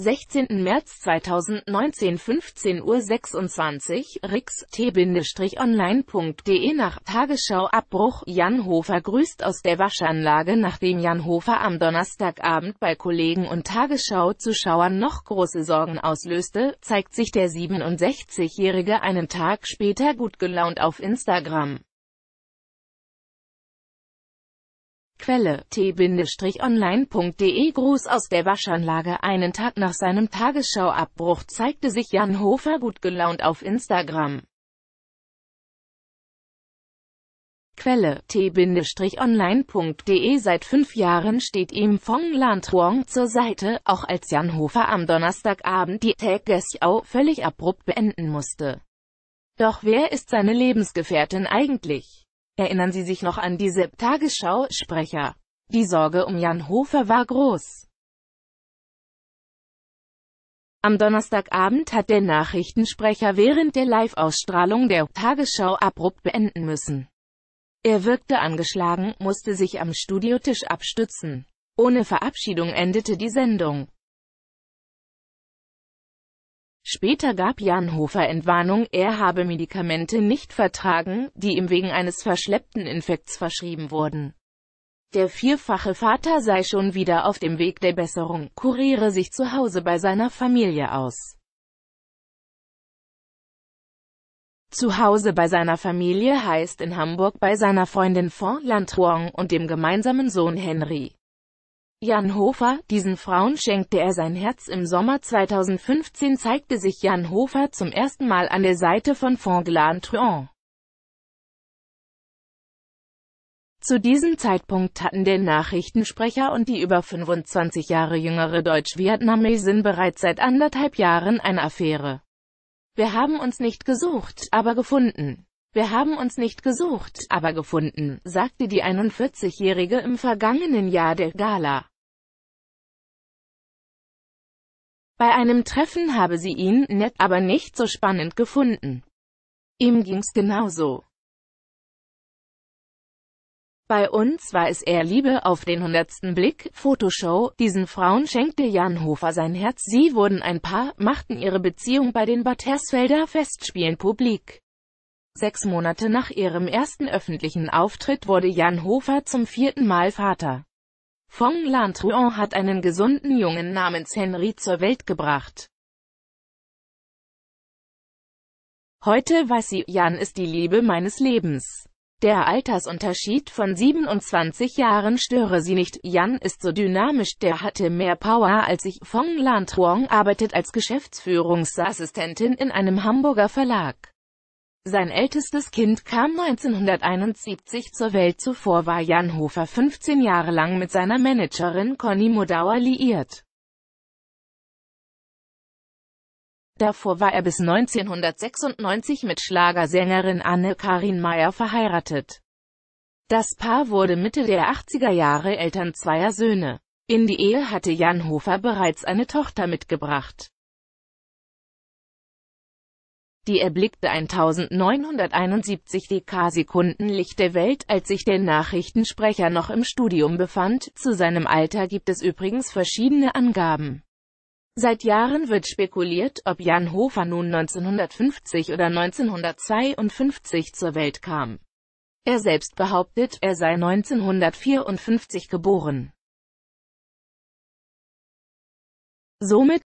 16. März 2019 15.26 Uhr rix t-online.de nach Tagesschauabbruch Jan Hofer grüßt aus der Waschanlage Nachdem Jan Hofer am Donnerstagabend bei Kollegen und Tagesschau-Zuschauern noch große Sorgen auslöste, zeigt sich der 67-Jährige einen Tag später gut gelaunt auf Instagram. Quelle t-online.de Gruß aus der Waschanlage Einen Tag nach seinem Tagesschauabbruch zeigte sich Jan Hofer gut gelaunt auf Instagram. Quelle t-online.de Seit fünf Jahren steht ihm Fong Lan Truong zur Seite, auch als Jan Hofer am Donnerstagabend die Tagesschau völlig abrupt beenden musste. Doch wer ist seine Lebensgefährtin eigentlich? Erinnern Sie sich noch an diese Tagesschau-Sprecher? Die Sorge um Jan Hofer war groß. Am Donnerstagabend hat der Nachrichtensprecher während der Live-Ausstrahlung der Tagesschau abrupt beenden müssen. Er wirkte angeschlagen, musste sich am Studiotisch abstützen. Ohne Verabschiedung endete die Sendung. Später gab Jan Hofer Entwarnung, er habe Medikamente nicht vertragen, die ihm wegen eines verschleppten Infekts verschrieben wurden. Der vierfache Vater sei schon wieder auf dem Weg der Besserung, kuriere sich zu Hause bei seiner Familie aus. Zu Hause bei seiner Familie heißt in Hamburg bei seiner Freundin Fon Lantruong und dem gemeinsamen Sohn Henry. Jan Hofer, diesen Frauen schenkte er sein Herz. Im Sommer 2015 zeigte sich Jan Hofer zum ersten Mal an der Seite von Fonglan Truong. Zu diesem Zeitpunkt hatten der Nachrichtensprecher und die über 25 Jahre jüngere Deutsch-Vietnamesin bereits seit anderthalb Jahren eine Affäre. Wir haben uns nicht gesucht, aber gefunden. Wir haben uns nicht gesucht, aber gefunden, sagte die 41-Jährige im vergangenen Jahr der Gala. Bei einem Treffen habe sie ihn nett, aber nicht so spannend gefunden. Ihm ging's genauso. Bei uns war es eher Liebe auf den hundertsten Blick, Fotoshow, diesen Frauen schenkte Jan Hofer sein Herz, sie wurden ein Paar, machten ihre Beziehung bei den Bad Hersfelder Festspielen publik. Sechs Monate nach ihrem ersten öffentlichen Auftritt wurde Jan Hofer zum vierten Mal Vater. Fong Lan Truong hat einen gesunden Jungen namens Henry zur Welt gebracht. Heute weiß sie, Jan ist die Liebe meines Lebens. Der Altersunterschied von 27 Jahren störe sie nicht, Jan ist so dynamisch, der hatte mehr Power als ich. Fong Lan Truong arbeitet als Geschäftsführungsassistentin in einem Hamburger Verlag. Sein ältestes Kind kam 1971 zur Welt. Zuvor war Jan Hofer 15 Jahre lang mit seiner Managerin Conny Modauer liiert. Davor war er bis 1996 mit Schlagersängerin Anne-Karin Meyer verheiratet. Das Paar wurde Mitte der 80er Jahre Eltern zweier Söhne. In die Ehe hatte Jan Hofer bereits eine Tochter mitgebracht die erblickte 1971 Dekarsekunden Licht der Welt, als sich der Nachrichtensprecher noch im Studium befand. Zu seinem Alter gibt es übrigens verschiedene Angaben. Seit Jahren wird spekuliert, ob Jan Hofer nun 1950 oder 1952 zur Welt kam. Er selbst behauptet, er sei 1954 geboren. Somit